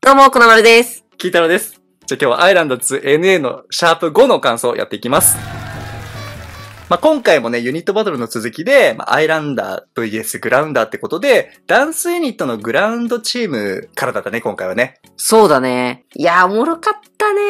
どうも、このまるです。キータロです。じゃあ今日はアイランド 2NA のシャープ5の感想をやっていきます。まあ、今回もね、ユニットバトルの続きで、まあ、アイランダー VS グラウンダーってことで、ダンスユニットのグラウンドチームからだったね、今回はね。そうだね。いやおもろかったね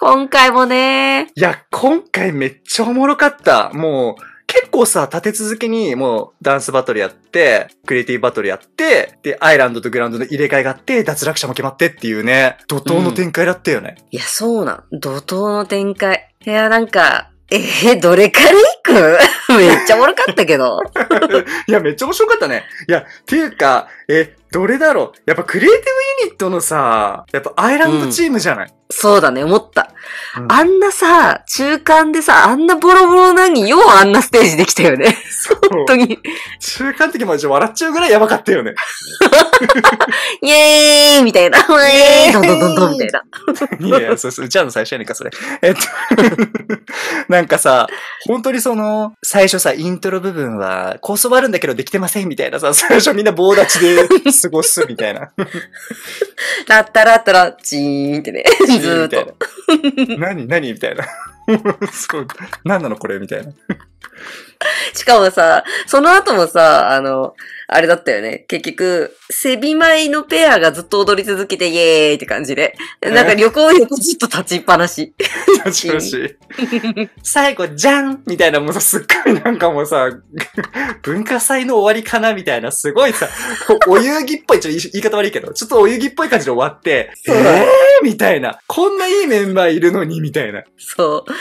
今回もねいや、今回めっちゃおもろかった。もう、結構さ、立て続けにもうダンスバトルやって、クリエイティブバトルやって、で、アイランドとグラウンドの入れ替えがあって、脱落者も決まってっていうね、怒涛の展開だったよね。うん、いや、そうなん。怒涛の展開。いや、なんか、えー、どれから行く めっちゃおもろかったけど。いや、めっちゃ面白かったね。いや、ていうか、え、どれだろうやっぱクリエイティブユニットのさ、やっぱアイランドチームじゃない、うん、そうだね、思った、うん、あんなさ、中間でさ、あんなボロボロなに、ようあんなステージできたよね。本当に。中間的まで笑っちゃうぐらいやばかったよね。イェーイみたいな。イェーイどんどんどんどんみたいな。いやそうそう、うちあの最初やねんか、それ。えっと、なんかさ、本当にその、最初さ、イントロ部分は、構想はあるんだけどできてませんみたいなさ、最初みんな棒立ちで、過ごすみたいな。ラッタラッタラ、チーンってね。ずーっと。何何みたいな。そう、何なのこれみたいな。しかもさ、その後もさ、あの、あれだったよね。結局、セビマイのペアがずっと踊り続けて、イエーイって感じで。なんか旅行横ずっと立ちっぱなし。立ちっぱなし。最後、じゃんみたいな、もうさ、すっごいなんかもうさ、文化祭の終わりかなみたいな、すごいさ、お遊戯っぽい、ちょっと言い方悪いけど、ちょっとお遊戯っぽい感じで終わって、えーみたいな。こんないいメンバーいるのにみたいな。そう。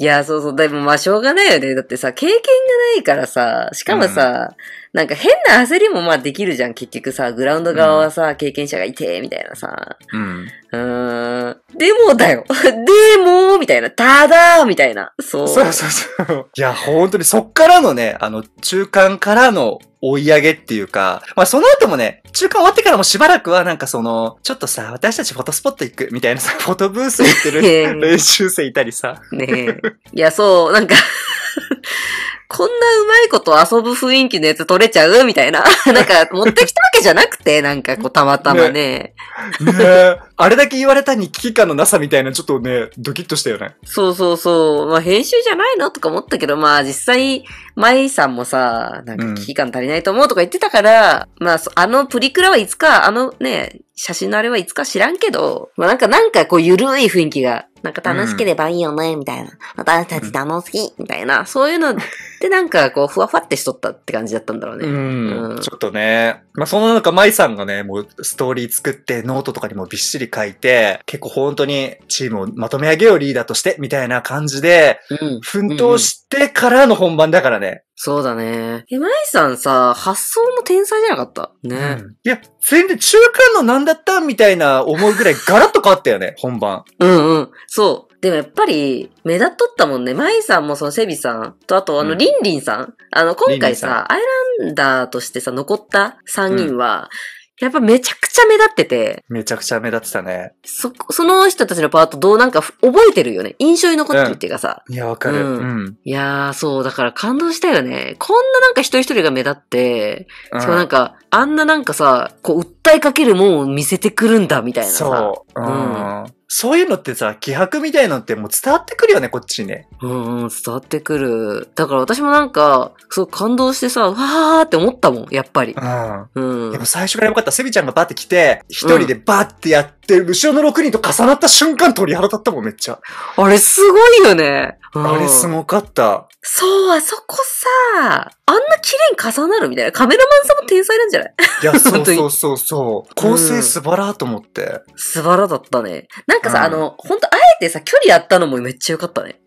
いや、そうそう。でもまあ、しょうがないよね。だってさ、経験がないからさ、しかもさ、うなんか変な焦りもまあできるじゃん、結局さ、グラウンド側はさ、うん、経験者がいて、みたいなさ。うん。うん。でもだよ。でも、みたいな。ただ、みたいな。そう。そうそうそう。いや、本当にそっからのね、あの、中間からの追い上げっていうか、まあその後もね、中間終わってからもしばらくはなんかその、ちょっとさ、私たちフォトスポット行くみたいなさ、フォトブース行ってる練習生いたりさ。ねえ。いや、そう、なんかこんなうまいこと遊ぶ雰囲気のやつ取れちゃうみたいな。なんか、持ってきたわけじゃなくて、なんかこう、たまたまね。ねねあれだけ言われたに危機感のなさみたいな、ちょっとね、ドキッとしたよね。そうそうそう。まあ、編集じゃないのとか思ったけど、まあ、実際、舞さんもさ、なんか危機感足りないと思うとか言ってたから、うん、まあ、あのプリクラはいつか、あのね、写真のあれはいつか知らんけど、まあ、なんか、なんかこう、ゆるい雰囲気がなんか楽しければいいよね、みたいな。私たち楽しい、みたいな。そういうのってなんかこう、ふわふわってしとったって感じだったんだろうね。うん。ちょっとね。まあ、その中、舞さんがね、もうストーリー作って、ノートとかにもびっしり書いて、結構本当にチームをまとめ上げようリーダーとして、みたいな感じで、奮闘してからの本番だからね。そうだね。え、イさんさ、発想も天才じゃなかったね、うん、いや、全然中間の何だったみたいな思うぐらい ガラッと変わったよね、本番。うんうん。そう。でもやっぱり、目立っとったもんね。イさんもそのセビさんと、あとあの、リンリンさん。ん、あの、今回さ、リンリンアイランダーとしてさ、残った3人は、うんやっぱめちゃくちゃ目立ってて、めちゃくちゃ目立ってたね。そ、その人たちのパートどうなんか覚えてるよね。印象に残ってるっていうかさ。いや、わかる。ううん。いやー、そう、だから感動したよね。こんななんか一人一人が目立って、うんそうなんか、あんななんかさ、こう、訴えかけるもんを見せてくるんだ、みたいなさ。そう。うん。そういうのってさ、気迫みたいなのってもう伝わってくるよね、こっちにね。うんん、伝わってくる。だから私もなんか、そう感動してさ、わーって思ったもん、やっぱり。うん。うん、でも最初からよかった。セビちゃんがバって来て、一人でバってやって、うん、後ろの6人と重なった瞬間鳥肌立ったもん、めっちゃ。あれすごいよね。あれすごかった。そう、あそこさ、あんな綺麗に重なるみたいな。カメラマンさんも天才なんじゃないいや、そう そうそうそう。構成素晴らと思って。素晴らだったね。なんかさ、うん、あの、本当あえてさ、距離やったのもめっちゃよかったね。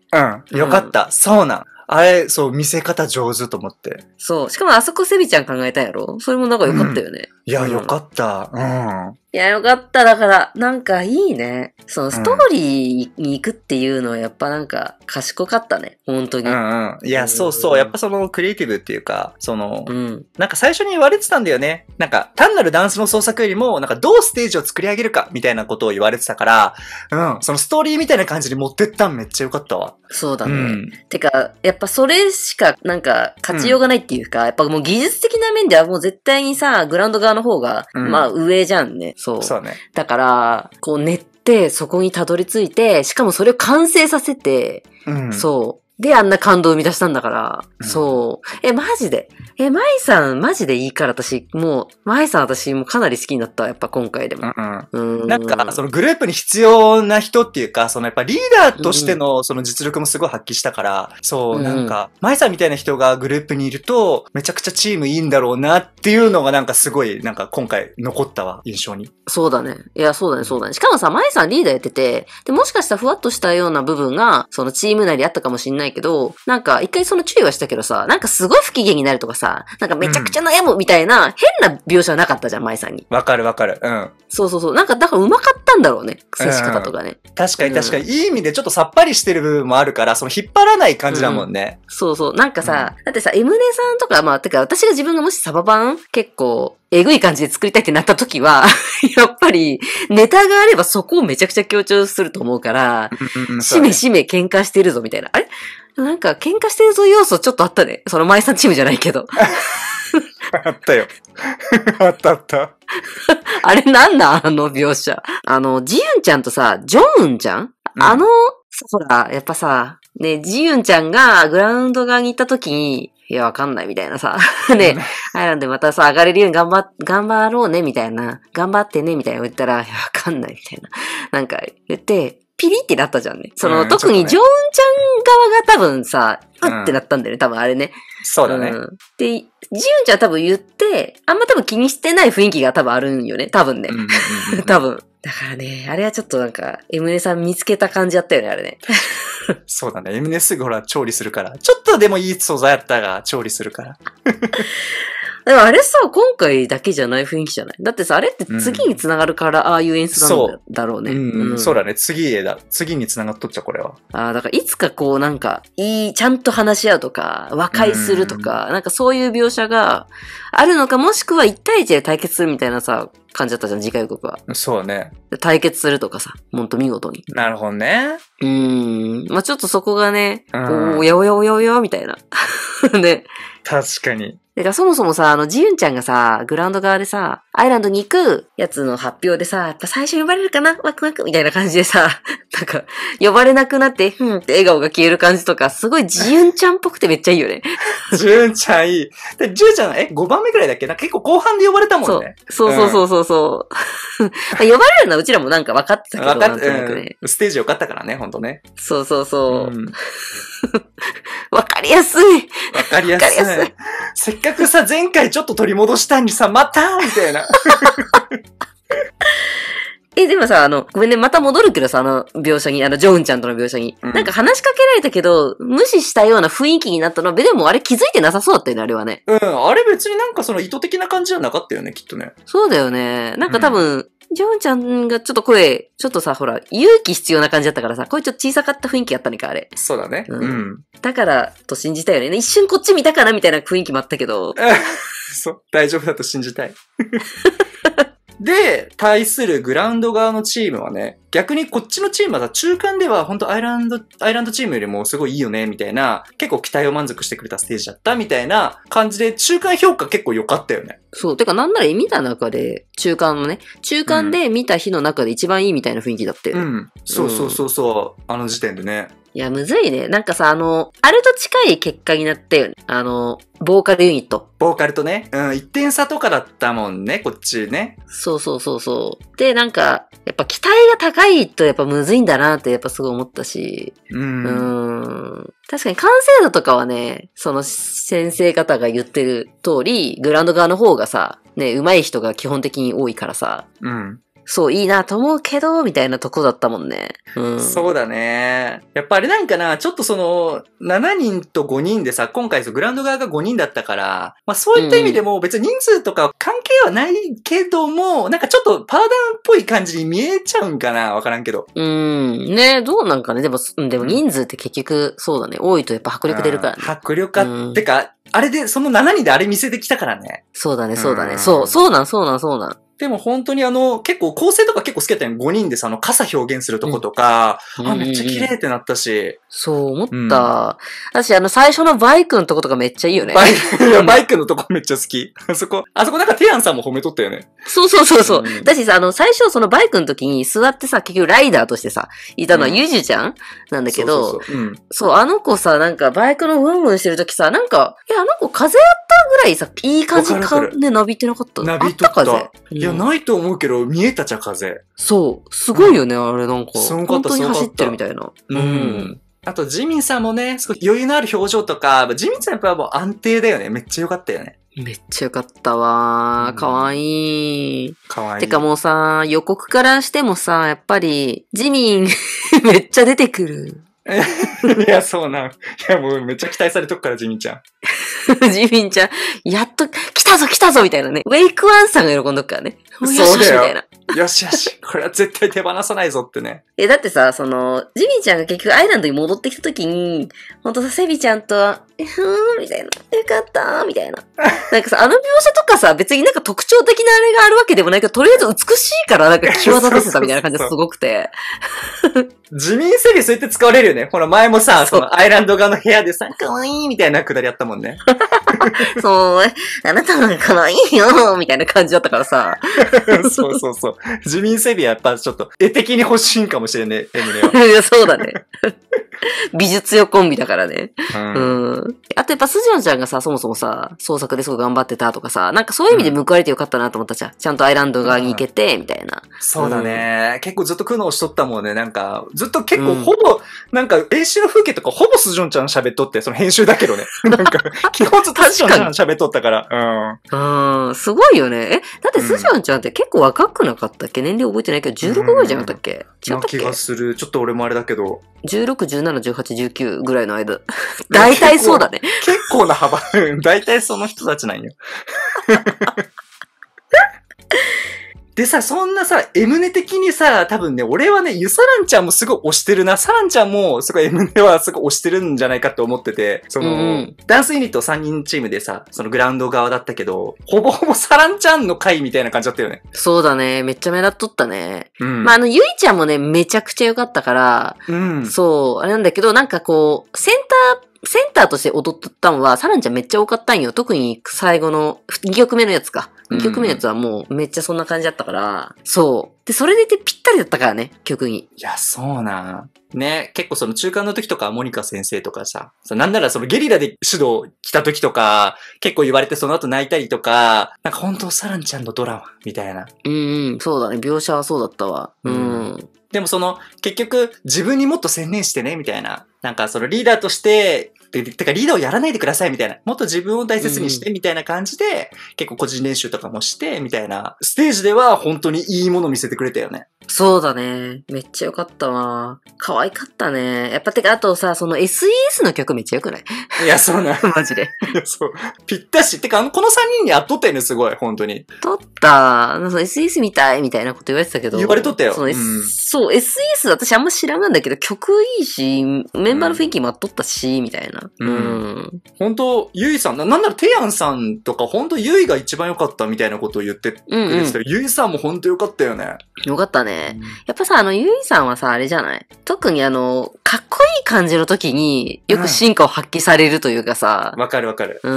うん、よかった。うん、そうなん。あれ、そう、見せ方上手と思って。そう。しかもあそこセビちゃん考えたんやろそれもなんかよかったよね。うんいや、よかった。うん。いや、よかった。だから、なんかいいね。そのストーリーに行くっていうのはやっぱなんか賢かったね。本当に。うんうん。いや、そうそう。やっぱそのクリエイティブっていうか、その、うん、なんか最初に言われてたんだよね。なんか単なるダンスの創作よりも、なんかどうステージを作り上げるかみたいなことを言われてたから、うん。そのストーリーみたいな感じに持ってったんめっちゃよかったわ。そうだね。うん、てか、やっぱそれしかなんか勝ちようがないっていうか、うん、やっぱもう技術的な面ではもう絶対にさ、グラウンド側ーの方が、うんまあ上じゃんね。そう。そうね。だから、こう寝て、そこにたどり着いて、しかもそれを完成させて、うん。そう。で、あんな感動を生み出したんだから、うんそう。え、マジで。え、舞さん、マジでいいから、私、もう、舞さん、私、もかなり好きになった、やっぱ今回でも。うん、うん。なんか、そのグループに必要な人っていうか、そのやっぱリーダーとしての、その実力もすごい発揮したから、うん、そう、なんか、舞さんみたいな人がグループにいると、めちゃくちゃチームいいんだろうなっていうのが、なんかすごい、なんか今回残ったわ、印象に。そうだね。いや、そうだね、そうだね。しかもさ、舞さんリーダーやってて、で、もしかしたらふわっとしたような部分が、そのチーム内であったかもしんないけど、なんか、一回その注意はしたけどさ、なんかすごい不機嫌になるとかさ、なんかめちゃくちゃ悩むみたいな、変な描写はなかったじゃん、舞さんに。わかるわかる。うん。そうそうそう。なんか、だからうまかったんだろうね。接し方とかね。うん、確かに確かに、うん、いい意味でちょっとさっぱりしてる部分もあるから、その引っ張らない感じだもんね。うん、そうそう。なんかさ、だってさ、エムネさんとか、まあ、てか私が自分がもしサバ版結構、えぐい感じで作りたいってなった時は やっぱり、ネタがあればそこをめちゃくちゃ強調すると思うから、しめしめ喧嘩してるぞみたいな。あれなんか、喧嘩してるぞ要素ちょっとあったね。その、前さんチームじゃないけど。あったよ。あったあった。あれなんだあの描写。あの、ジユンちゃんとさ、ジョンウンちゃん、うん、あの、ほら、やっぱさ、ね、ジユンちゃんがグラウンド側に行った時に、いや、わかんないみたいなさ。ね、はい、なんでまたさ、上がれるように頑張、頑張ろうね、みたいな。頑張ってね、みたいな言ったら、わかんないみたいな。なんか言って、ピリってなったじゃんね。その、うん特にジョーンちゃん側が多分さ、うってなったんだよね、多分あれね。そうだね。うん。で、ジュンちゃん多分言って、あんま多分気にしてない雰囲気が多分あるんよね、多分ね。うん 多分。だからね、あれはちょっとなんか、エムネさん見つけた感じだったよね、あれね。そうだね。エムネすぐほら調理するから。ちょっとでもいい素材あったが調理するから。でもあれさ、今回だけじゃない雰囲気じゃないだってさ、あれって次に繋がるから、ああいう演出なんだろうね。うん、そうだね。次へだ。次に繋がっとっちゃ、これは。ああ、だからいつかこうなんか、いい、ちゃんと話し合うとか、和解するとか、なんかそういう描写があるのか、もしくは1対1で対決するみたいなさ、感じだったじゃん、次回予告は。そうね。対決するとかさ、ほんと見事に。なるほどね。うん。まあちょっとそこがね、おやおやおやおやみたいな。ね。確かに。だからそもそもさ、あの、ジユンちゃんがさ、グラウンド側でさ、アイランドに行くやつの発表でさ、やっぱ最初呼ばれるかなワクワクみたいな感じでさ、なんか、呼ばれなくなって、ふんって笑顔が消える感じとか、すごいジユンちゃんっぽくてめっちゃいいよね。ジユンちゃんいい。で、ジユンちゃん、え、5番目くらいだっけな結構後半で呼ばれたもんね。そうそうそうそうそう。うん、まあ呼ばれるのはうちらもなんか分かってたけど、分かって、ね、うん、ステージ良かったからね、ほんとね。そうそうそう。わ、うん、かりやすい。わかりやすい。わかりやすい。せっかくさ、前回ちょっと取り戻したんにさ、またみたいな。え、でもさ、あの、ごめんね、また戻るけどさ、あの、描写に、あの、ジョーンちゃんとの描写に。うんなんか話しかけられたけど、無視したような雰囲気になったの。でもあれ気づいてなさそうだったよね、あれはね。うん、あれ別になんかその意図的な感じじゃなかったよね、きっとね。そうだよね。なんか多分、ジョーンちゃんがちょっと声、ちょっとさ、ほら、勇気必要な感じだったからさ、声ちょっと小さかった雰囲気やったねか、あれ。そうだね。うん。うんたからと信じたいよね。一瞬こっち見たかなみたいな雰囲気もあったけど。そう、大丈夫だと信じたい。で、対するグラウンド側のチームはね、逆にこっちのチームはさ、中間では本当アイランド、アイランドチームよりもすごいいいよね、みたいな、結構期待を満足してくれたステージだった、みたいな感じで、中間評価結構良かったよね。そう。てか、なんなら見た中で、中間のね、中間で見た日の中で一番いいみたいな雰囲気だっよねうん。うん。そうそうそうそう。あの時点でね。いや、むずいね。なんかさ、あの、あれと近い結果になったよね。あの、ボーカルユニット。ボーカルとね。うん、1点差とかだったもんね、こっちね。そうそうそうそう。で、なんか、やっぱ期待が高いとやっぱむずいんだなってやっぱすごい思ったし。うん。うん確かに完成度とかはね、その先生方が言ってる通り、グラウンド側の方がさ、ね、上手い人が基本的に多いからさ、うん。そう、いいなと思うけど、みたいなとこだったもんね。うん。そうだね。やっぱあれなんかな、ちょっとその、7人と5人でさ、今回グラウンド側が5人だったから、まあそういった意味でも別に人数とか関係はないけども、うん、なんかちょっとパーダーっぽい感じに見えちゃうんかな、わからんけど。うん。ねどうなんかね。でも、でも人数って結局、そうだね。多いとやっぱ迫力出るから、ねうん、迫力か、うん、てか、あれで、その7人であれ見せてきたからね。そうだね、そうだね。そう、そうなん、そうなん、そうなん。でも本当にあの、結構構成とか結構好きだったよ。5人でさ、あの、傘表現するとことか、うん、あ、めっちゃ綺麗ってなったし。そう思った。うん、私、あの、最初のバイクのとことかめっちゃいいよね。バイク、バイクのとこめっちゃ好き。あ そこ、あそこなんかテアンさんも褒めとったよね。そうそうそうそう。うん、だしさ、あの、最初そのバイクの時に座ってさ、結局ライダーとしてさ、いたのはユジュちゃんなんだけど、そう、あの子さ、なんかバイクのふんふんしてる時さ、なんか、いや、あの子風あったぐらいさ、いい感じか、ね、伸びてなかった。伸びた。た風。いや、ないと思うけど、見えたじゃん、風。そう。すごいよね、あれなんか。すごかっ本当に走ってるみたいな。うん。あと、ジミンさんもね、すごい余裕のある表情とか、ジミンさんやっぱもう安定だよね。めっちゃ良かったよね。めっちゃ良かったわー。かわいい。かわいい。てかもうさ、予告からしてもさ、やっぱり、ジミン めっちゃ出てくる。いや、そうなん。いや、もうめっちゃ期待されとくから、ジミンちゃん。ジミンちゃん、やっと、来たぞ来たぞみたいなね。ウェイクワンさんが喜んどくからね。そうだよ。よしよし、よしよしこれは絶対手放さないぞってね。え、だってさ、その、ジミンちゃんが結局アイランドに戻ってきた時に、ほんとさ、セビちゃんと、えふーん、みたいな。よかったー、みたいな。なんかさ、あの描写とかさ、別になんか特徴的なあれがあるわけでもないけど、とりあえず美しいから、なんか際立たせたみたいな感じがすごくて。自民セリフそうやって使われるよね。ほら、前もさ、そのアイランド側の部屋でさ、かわいいみたいなくだりあったもんね。そう、あなたなんかないよ、みたいな感じだったからさ。そうそうそう。自民整備はやっぱちょっと絵的に欲しいんかもしれねエムネは。いや、そうだね。美術よコンビだからね。うん、ん。あとやっぱスジョンちゃんがさ、そもそもさ、創作ですごい頑張ってたとかさ、なんかそういう意味で報われてよかったなと思ったじゃん。うん、ちゃんとアイランド側に行けて、みたいな。そうだね、うん、結構ずっと苦悩しとったもんね。なんか、ずっと結構ほぼ、うん、なんか演習の風景とかほぼスジョンちゃん喋っとって、その編集だけどね。なんか、基本ずっと時間喋っとったから。うん。うん、すごいよね。え、だってスジョンちゃんって結構若くなかったっけ年齢覚えてないけど、16ぐらいじゃなかったっけ、うん、違ったっけな気がする。ちょっと俺もあれだけど。16、17、18、19ぐらいの間。大体そうだね。結構な幅。大体その人たちなんよ。でさ、そんなさ、エムネ的にさ、多分ね、俺はね、ユサランちゃんもすごい推してるな。サランちゃんも、すごいエムネはすごい推してるんじゃないかって思ってて、その、うん、ダンスユニット3人チームでさ、そのグラウンド側だったけど、ほぼほぼ サランちゃんの回みたいな感じだったよね。そうだね。めっちゃ目立っとったね。うん、まあ、あの、ゆいちゃんもね、めちゃくちゃ良かったから、うん、そう、あれなんだけど、なんかこう、センターセンターとして踊ったのは、サランちゃんめっちゃ多かったんよ。特に最後の、2曲目のやつか。2曲目のやつはもうめっちゃそんな感じだったから、そう。で、それでいてぴったりだったからね、曲に。いや、そうなね、結構その中間の時とか、モニカ先生とかさ、なんならそのゲリラで指導来た時とか、結構言われてその後泣いたりとか、なんか本当サランちゃんのドラマ、みたいな。うん、そうだね、描写はそうだったわ。うん。うん、でもその、結局、自分にもっと専念してね、みたいな。なんかそのリーダーとしててかリーダーをやらないでくださいみたいな。もっと自分を大切にしてみたいな感じで、結構個人練習とかもしてみたいな。ステージでは本当にいいもの見せてくれたよね。そうだね。めっちゃよかったわ。可愛かったね。やっぱてか、あとさ、その SES の曲めっちゃよくないいや、そうな。マジで。そう。ぴったし。てか、この3人にあっとったよね、すごい、本当に。とった。SES みたいみたいなこと言われてたけど。言われとったよ。そ,、うん、そう SES 私あんま知らんがんだけど、曲いいし、メンバーの雰囲気もあっとったし、みたいな。うん。本当ゆいさん、ななんならテやンさんとか、本当ゆいが一番良かったみたいなことを言ってくれてた、けど、うん、ゆいさんも本当良かったよね。良かったね。やっぱさ、あの、ゆいさんはさ、あれじゃない特にあの、かっこいい感じの時によく進化を発揮されるというかさ。わ、うん、かるわかる。う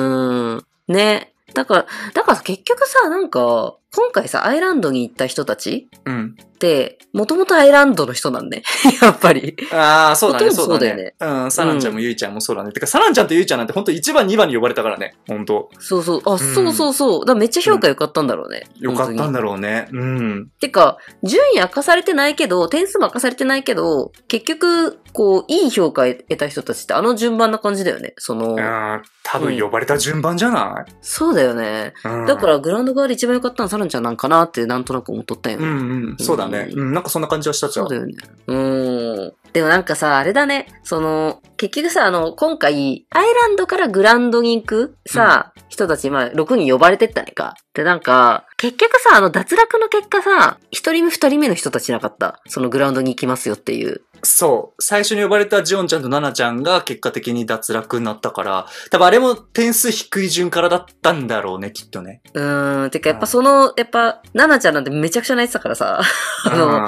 ん。ね。だから、だから結局さ、なんか、今回さ、アイランドに行った人たちうん。って、もともとアイランドの人なんね。やっぱり。ああ、そうだね、そうだよねうだね。うん、サランちゃんもユイちゃんもそうだね。てか、サランちゃんとユイちゃんなんて本当1番、2番に呼ばれたからね。本当そうそう。あ、そうそうそう。だめっちゃ評価良かったんだろうね。良かったんだろうね。うん。てか、順位明かされてないけど、点数も明かされてないけど、結局、こう、いい評価得た人たちってあの順番な感じだよね。その、うん、多分呼ばれた順番じゃない、そうだよね。うん、だから、グランド側で一番良かったのはサラんじゃなんかなってなんとなく思っとったよね。うんうん。そうだね。うん、なんかそんな感じはしたじゃん。そうだよね。うん。でもなんかさ、あれだね。その、結局さ、あの、今回、アイランドからグランドに行くさ、うん、人たち、まあ、6人呼ばれてったねか。で、なんか、結局さ、あの脱落の結果さ、一人目二人目の人たちなかった。そのグラウンドに行きますよっていう。そう。最初に呼ばれたジオンちゃんとナナちゃんが結果的に脱落になったから、多分あれも点数低い順からだったんだろうね、きっとね。うーん。てかやっぱその、やっぱ、ナナちゃんなんてめちゃくちゃ泣いてたからさ、あの、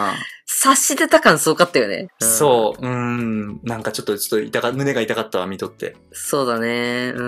察してた感すごかったよね。うん、そう。うん。なんかちょっと、ちょっと痛か、胸が痛かったわ、見とって。そうだね。う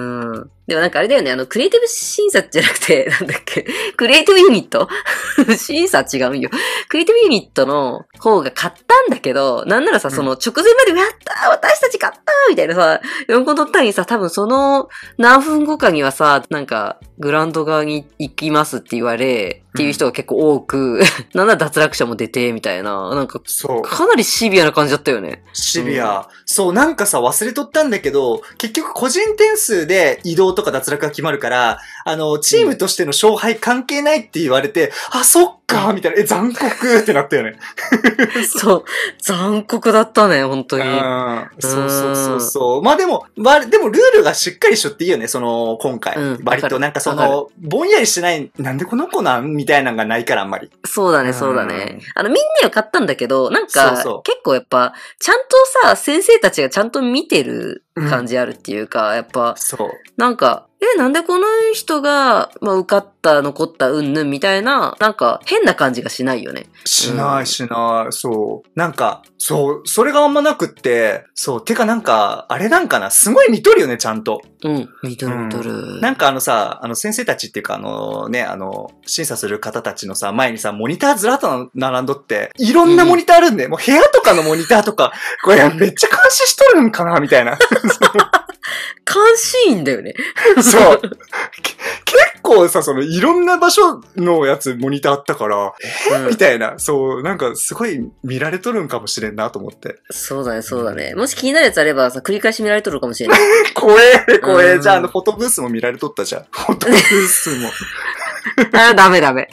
ん。でもなんかあれだよね、あの、クリエイティブ審査じゃなくて、なんだっけ、クリエイティブユニット 審査違うよ。クリエイティブユニットの方が買ったんだけど、なんならさ、その直前まで、やった私たち買ったみたいなさ、4個取ったにさ、多分その何分後かにはさ、なんか、グランド側に行きますって言われ、っていう人が結構多く、なんなら脱落者も出て、みたいな、なんか、そう。かなりシビアな感じだったよね。シビア、そう、なんかさ、忘れとったんだけど、結局個人点数で移動とか脱落が決まるから、あの、チームとしての勝敗関係ないって言われて、あ、そっかみたいな。え、残酷ってなったよね。そう。残酷だったね、本当に。ん。そうそうそうそう。まあでも、まあでもルールがしっかりしょっていいよね、その、今回。うん、割となんかその、ぼんやりしない、なんでこの子なんみたいなのがないからあんまり。そうだね、そうだね。あの、みんなよ買ったんだけど、なんか、そうそう結構やっぱ、ちゃんとさ、先生たちがちゃんと見てる感じあるっていうか、うん、やっぱ、そう。なんか、え、なんでこの人が、まあ、受かった、残った、うんぬんみたいな、なんか、変な感じがしないよね。しない、しない、うん、そう。なんか、そう、それがあんまなくって、そう、てかなんか、あれなんかな、すごい似とるよね、ちゃんと。うん、ミドルトル、うん、なんかあのさ、あの先生たちっていうかあのね、あの、審査する方たちのさ、前にさ、モニターずらっと並んどって、いろんなモニターあるんで、うん、もう部屋とかのモニターとか、これめっちゃ監視しとるんかなみたいな。監視員だよね。そう。構さ、その、いろんな場所のやつ、モニターあったから、えー、みたいな、そう、なんか、すごい見られとるんかもしれんなと思って。そうだね、そうだね。もし気になるやつあればさ、繰り返し見られとるかもしれない。怖え、怖え。じゃあ、あの、フォトブースも見られとったじゃん。フォトブースも。ダメダメ。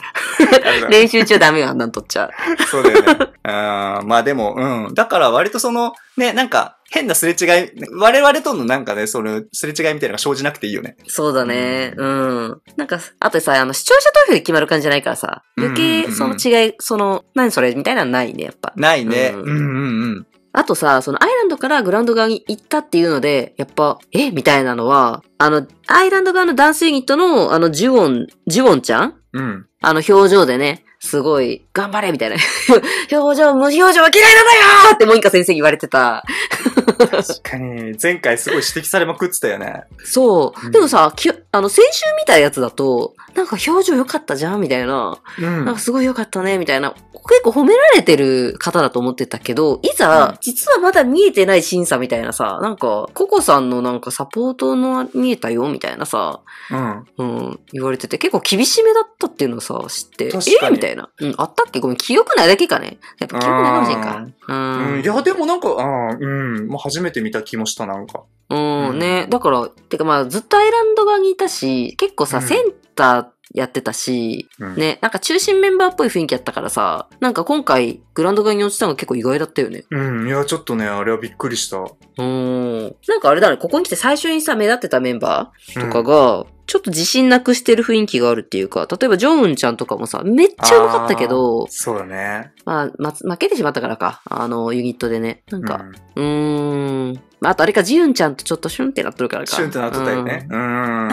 練習中ダメよ、あんなん撮っちゃう。そうだよね。あまあでも、うん。だから割とその、ね、なんか、変なすれ違い、我々とのなんかね、その、すれ違いみたいなのが生じなくていいよね。そうだね。うん。なんか、あとさ、あの、視聴者投票で決まる感じじゃないからさ、余計、その違い、その、何それみたいなのないね、やっぱ。ないね。うんうんうん。あとさ、そのアイランドからグラウンド側に行ったっていうので、やっぱ、えみたいなのは、あの、アイランド側の男性ユニットの、あの、ジュオン、ジュオンちゃんうん。あの表情でね、すごい、頑張れみたいな。表情、無表情は嫌いなんだよってモニカ先生言われてた。確かに、前回すごい指摘されまくってたよね。そう。でもさ、きあの、先週見たやつだと、なんか表情良かったじゃんみたいな。うん、なんかすごい良かったねみたいな。結構褒められてる方だと思ってたけど、いざ、うん、実はまだ見えてない審査みたいなさ、なんか、ココさんのなんかサポートの見えたよみたいなさ、うん。うん、言われてて、結構厳しめだったっていうのさ、知って、えみたいな。たいな。うん、あったっけごめん、記憶ないだけかね。やっぱ記憶ないかもしれんか。うん。いや、でもなんか、あうん、もう初めて見た気もした、なんか。うん、ね。だから、てかまあ、ずっとアイランド側にいたし、結構さ、センター、やってたし、うん、ね、なんか中心メンバーっぽい雰囲気やったからさ、なんか今回グランド側に落ちたのが結構意外だったよね。うん、いや、ちょっとね、あれはびっくりした。うん。なんかあれだね、ここに来て最初にさ、目立ってたメンバーとかが、うん、ちょっと自信なくしてる雰囲気があるっていうか、例えばジョンウンちゃんとかもさ、めっちゃうまかったけど、そうだね。まあ、ま、負けてしまったからか、あの、ユニットでね。なんか、うん、ん、あ、あとあれか、ジウンちゃんとちょっとシュンってなっとるからか。シュンってなっとったよね。うん。うん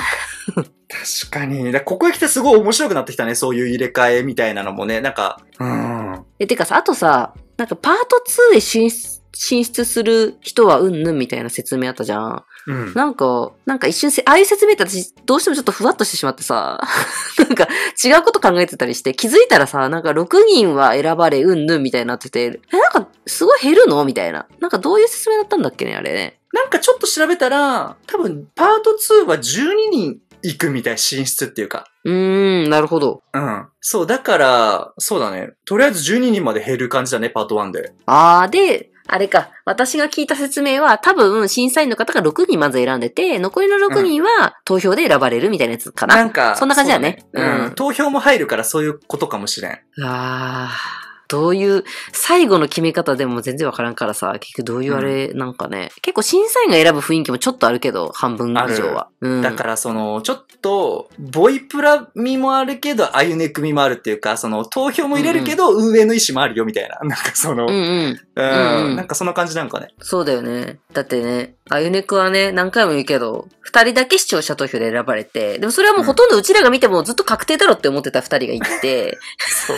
確かに。だここへ来てすごい面白くなってきたね。そういう入れ替えみたいなのもね。なんか、うん。え、てかさ、あとさ、なんかパート2へ進出、進出する人はうんぬんみたいな説明あったじゃん。うん、なんか、なんか一瞬せ、ああいう説明って私、どうしてもちょっとふわっとしてしまってさ、なんか違うこと考えてたりして、気づいたらさ、なんか6人は選ばれ、うんぬんみたいになってて、え、なんかすごい減るのみたいな。なんかどういう説明だったんだっけね、あれね。なんかちょっと調べたら、多分パート2は12人行くみたい、進出っていうか。うーん、なるほど。うん。そう、だから、そうだね。とりあえず12人まで減る感じだね、パート1で。あー、で、あれか、私が聞いた説明は、多分、審査員の方が6人まず選んでて、残りの6人は投票で選ばれるみたいなやつかな。なんか、そんな感じだね。うだねうん、うん。投票も入るからそういうことかもしれん。ああ。どういう、最後の決め方でも全然わからんからさ、結局どういうあれなんかね、うん、結構審査員が選ぶ雰囲気もちょっとあるけど、半分以上は。うん、だからその、ちょっと、ボイプラ味もあるけど、ゆねみもあるっていうか、その、投票も入れるけど、運営の意思もあるよみたいな。うんうん、なんかその、うんうん。うん、なんかそんな感じなんかね。そうだよね。だってね、あゆねくはね、何回も言うけど、二人だけ視聴者投票で選ばれて、でもそれはもうほとんどうちらが見てもずっと確定だろって思ってた二人がいて、そう。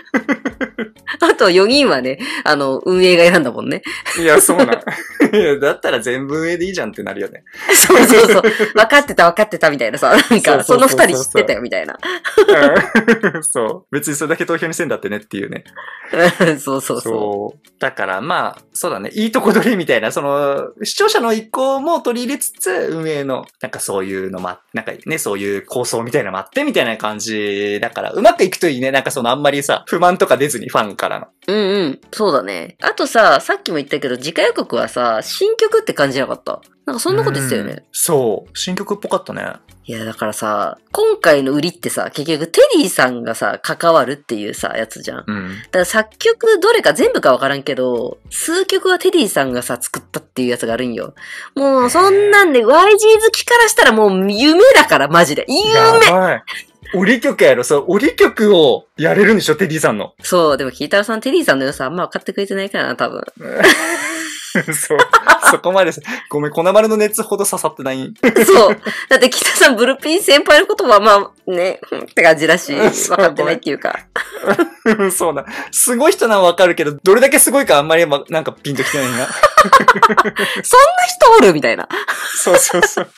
あと4人はね、あの、運営が選んだもんね。いや、そうなん。いや、だったら全部運営でいいじゃんってなるよね。そうそうそう。分かってた分かってたみたいなさ、なんか、その2人知ってたよみたいな。そう。別にそれだけ投票にせんだってねっていうね。そうそうそう。だからまあ、そうだね。いいとこ取りみたいな、その、視聴者の意向も取り入れつつ、運営の、なんかそういうのもあ、なんかね、そういう構想みたいなのもあってみたいな感じだから、うまくいくといいね。なんかそのあんまりさ、不満とか出ずにファンからの。うんうん。そうだね。あとさ、さっきも言ったけど、次回予告はさ、新曲って感じなかったなんかそんなこと言ってたよね。そう。新曲っぽかったね。いや、だからさ、今回の売りってさ、結局テリーさんがさ、関わるっていうさ、やつじゃん。うん。だから作曲どれか全部かわからんけど、数曲はテリーさんがさ、作ったっていうやつがあるんよ。もう、そんなんで YG 好きからしたらもう夢だから、マジで。夢折り曲やろそう、折り曲をやれるんでしょテリーさんの。そう、でも、キータロさん、テリーさんの良さあんま分かってくれてないからな、多分。そう。そこまでごめん、粉丸の熱ほど刺さってない。そう。だって、北さん、ブルピン先輩のことは、まあ、ね、って感じだし、分 かってないっていうか。そうだ。すごい人なのは分かるけど、どれだけすごいかあんまり、なんかピンときてないな。そんな人おるみたいな。そうそうそう。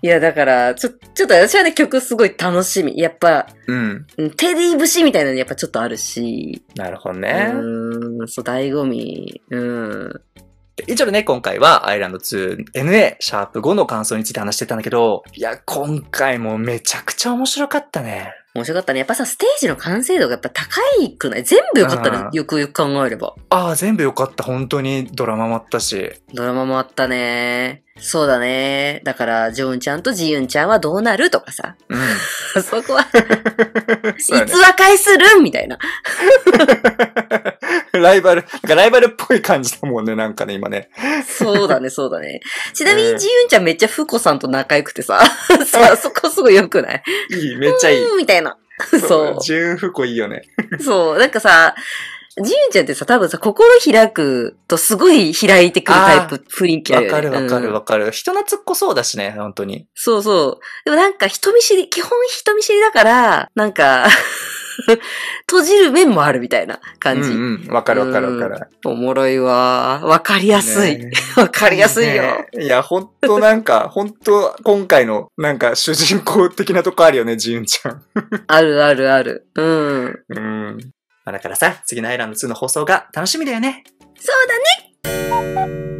いや、だから、ちょ、ちょっと私はね、曲すごい楽しみ。やっぱ、うん。テディ節みたいなのやっぱちょっとあるし。なるほどね。うん、そう、醍醐味。うん。以上でね、今回はアイランド 2NA シャープ5の感想について話してたんだけど、いや、今回もめちゃくちゃ面白かったね。面白かったね。やっぱさ、ステージの完成度がやっぱ高いくない全部良かったね。よくよく考えれば。ああ、全部良かった。本当にドラマもあったし。ドラマもあったね。そうだね。だから、ジョンちゃんとジユンちゃんはどうなるとかさ。うん、そこはいつ和解するみたいな。ライバル、なんかライバルっぽい感じだもんね、なんかね、今ね。そうだね、そうだね。ちなみに、ジユンちゃんめっちゃフコさんと仲良くてさ、さ そこすごい良くないいい、めっちゃいい。みたいな。そう。純フコいいよね。そう。なんかさ、じンちゃんってさ、多分さ、心開くとすごい開いてくるタイプ、雰囲気あるわ、ね、かるわかるわかる。人懐っこそうだしね、本当に。そうそう。でもなんか人見知り、基本人見知りだから、なんか 閉じる面もあるみたいな感じ。うん、うん、わかるわかるわかる。おもろいわ。わかりやすい。わ、ね、かりやすいよ。ね、いや、ほんとなんか、ほんと今回のなんか主人公的なとこあるよね、ジュンちゃん。あるあるある。うん。うん。まあ、だからさ、次のアイランド2の放送が楽しみだよね。そうだね